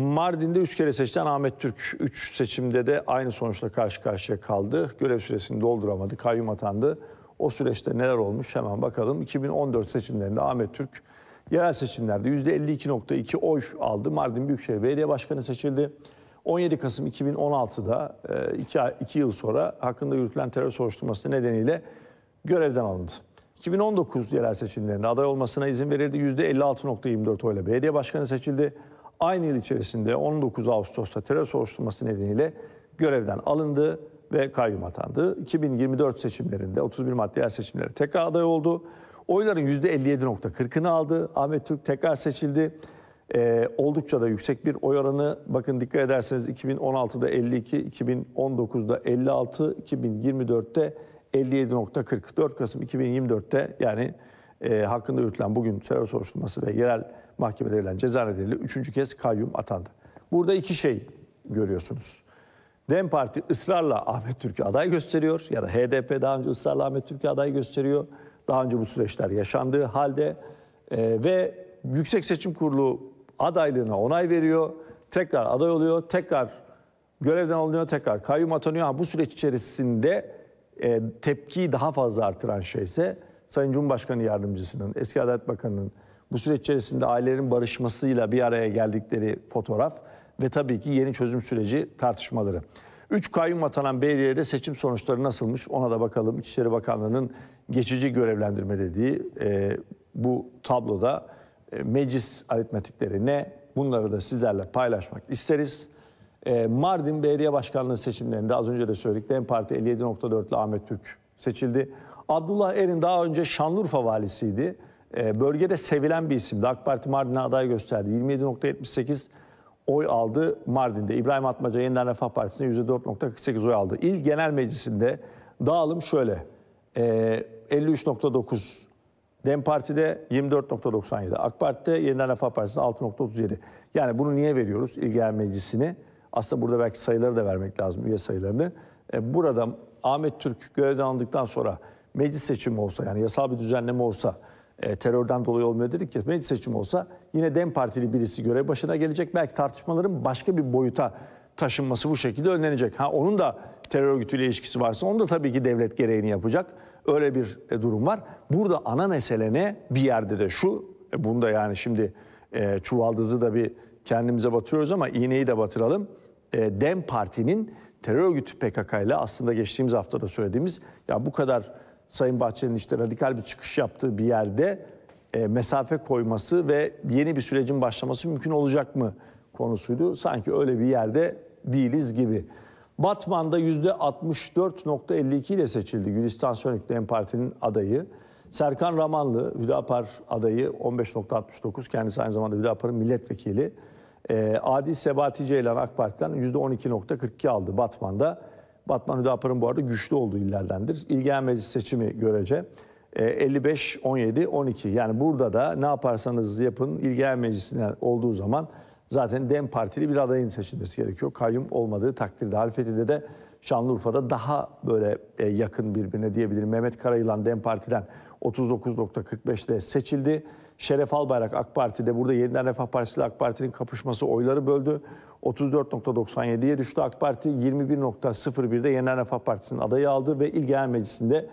Mardin'de 3 kere seçilen Ahmet Türk 3 seçimde de aynı sonuçla karşı karşıya kaldı. Görev süresini dolduramadı, kayyum atandı. O süreçte neler olmuş hemen bakalım. 2014 seçimlerinde Ahmet Türk yerel seçimlerde %52.2 oy aldı. Mardin Büyükşehir Belediye Başkanı seçildi. 17 Kasım 2016'da 2 e, yıl sonra hakkında yürütülen terör soruşturması nedeniyle görevden alındı. 2019 yerel seçimlerinde aday olmasına izin verildi. %56.24 oyla belediye başkanı seçildi. Aynı yıl içerisinde 19 Ağustos'ta terör soruşturması nedeniyle görevden alındı ve kayyum atandı. 2024 seçimlerinde 31 Mart diğer seçimlere tekrar aday oldu. Oyların %57.40'ını aldı. Ahmet Türk tekrar seçildi. Ee, oldukça da yüksek bir oy oranı. Bakın dikkat ederseniz 2016'da 52, 2019'da 56, 2024'te 57.40. 4 Kasım 2024'te yani e, hakkında yürütülen bugün terör soruşturması ve yerel mahkemede verilen ceza nedeniyle üçüncü kez kayyum atandı. Burada iki şey görüyorsunuz. DEM Parti ısrarla Ahmet Türk'ü aday gösteriyor ya da HDP daha önce ısrarla Ahmet Türk'ü aday gösteriyor. Daha önce bu süreçler yaşandığı halde e, ve Yüksek Seçim Kurulu adaylığına onay veriyor. Tekrar aday oluyor, tekrar görevden alınıyor, tekrar kayyum atanıyor. Ha, bu süreç içerisinde e, tepkiyi daha fazla artıran şey ise Sayın Cumhurbaşkanı Yardımcısının, eski Adalet Bakanı'nın bu süreç içerisinde ailelerin barışmasıyla bir araya geldikleri fotoğraf ve tabii ki yeni çözüm süreci tartışmaları. 3 kayyum atanan belediyede seçim sonuçları nasılmış ona da bakalım. İçişleri Bakanlığı'nın geçici görevlendirme dediği e, bu tabloda e, meclis aritmetikleri ne? Bunları da sizlerle paylaşmak isteriz. E, Mardin Belediye Başkanlığı seçimlerinde az önce de söyledik DEM Parti 57.4 ile Ahmet Türk seçildi. Abdullah Erin daha önce Şanlıurfa valisiydi. E, bölgede sevilen bir isimdi. AK Parti Mardin'e aday gösterdi. 27.78 oy aldı Mardin'de. İbrahim Atmaca yeniden Refah Partisi'ne %4.48 oy aldı. İl Genel Meclisi'nde dağılım şöyle. E, ee, 53.9 DEM Parti'de 24.97, AK Parti'de Yeniden Refah Partisi'nde 6.37. Yani bunu niye veriyoruz İl Genel Meclisi'ni? Aslında burada belki sayıları da vermek lazım, üye sayılarını. E, burada Ahmet Türk görevden alındıktan sonra meclis seçimi olsa yani yasal bir düzenleme olsa e, terörden dolayı olmuyor dedik ki meclis seçimi olsa yine DEM Partili birisi görev başına gelecek. Belki tartışmaların başka bir boyuta taşınması bu şekilde önlenecek. Ha onun da terör örgütüyle ilişkisi varsa onu da tabii ki devlet gereğini yapacak. Öyle bir e, durum var. Burada ana mesele ne? Bir yerde de şu. E, bunda yani şimdi e, çuvaldızı da bir kendimize batırıyoruz ama iğneyi de batıralım. E, DEM Parti'nin terör örgütü PKK ile aslında geçtiğimiz haftada söylediğimiz ya bu kadar Sayın Bahçeli'nin işte radikal bir çıkış yaptığı bir yerde e, mesafe koyması ve yeni bir sürecin başlaması mümkün olacak mı konusuydu. Sanki öyle bir yerde değiliz gibi. Batman'da %64.52 ile seçildi Gülistan Sönük DEM Parti'nin adayı. Serkan Ramanlı, Hüdapar adayı 15.69, kendisi aynı zamanda Hüdapar'ın milletvekili. E, Adi Sebati Ceylan AK Parti'den %12.42 aldı Batman'da. Batman Hüdapar'ın bu arada güçlü olduğu illerdendir. İlgilenen meclis seçimi görece 55, 17, 12. Yani burada da ne yaparsanız yapın ilgilenen meclisine olduğu zaman zaten DEM Partili bir adayın seçilmesi gerekiyor. Kayyum olmadığı takdirde Halifeti'de de Şanlıurfa'da daha böyle e, yakın birbirine diyebilirim. Mehmet Karayılan DEM Parti'den 39.45'te seçildi. Şeref Albayrak AK Parti'de burada Yeniden Refah Partisi ile AK Parti'nin kapışması oyları böldü. 34.97'ye düştü AK Parti. 21.01'de Yeniden Refah Partisi'nin adayı aldı ve İl Genel Meclisi'nde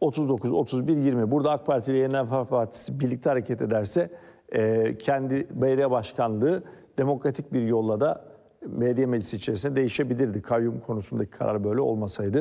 39, 31, 20. Burada AK Parti ile Yeniden Refah Partisi birlikte hareket ederse e, kendi belediye başkanlığı demokratik bir yolla da belediye meclisi içerisinde değişebilirdi. Kayyum konusundaki karar böyle olmasaydı.